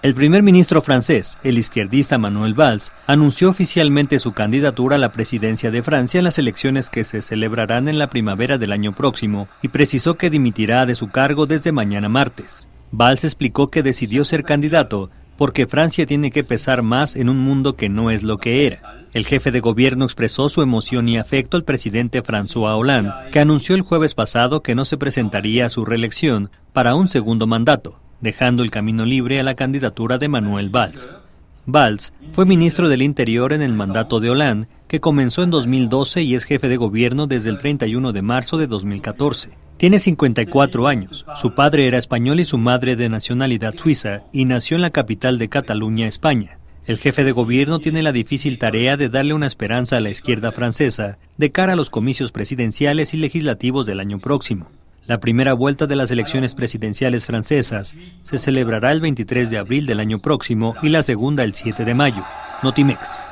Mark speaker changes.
Speaker 1: El primer ministro francés, el izquierdista Manuel Valls, anunció oficialmente su candidatura a la presidencia de Francia en las elecciones que se celebrarán en la primavera del año próximo y precisó que dimitirá de su cargo desde mañana martes. Valls explicó que decidió ser candidato porque Francia tiene que pesar más en un mundo que no es lo que era. El jefe de gobierno expresó su emoción y afecto al presidente François Hollande, que anunció el jueves pasado que no se presentaría a su reelección para un segundo mandato dejando el camino libre a la candidatura de Manuel Valls. Valls fue ministro del Interior en el mandato de Hollande, que comenzó en 2012 y es jefe de gobierno desde el 31 de marzo de 2014. Tiene 54 años, su padre era español y su madre de nacionalidad suiza, y nació en la capital de Cataluña, España. El jefe de gobierno tiene la difícil tarea de darle una esperanza a la izquierda francesa de cara a los comicios presidenciales y legislativos del año próximo. La primera vuelta de las elecciones presidenciales francesas se celebrará el 23 de abril del año próximo y la segunda el 7 de mayo. Notimex.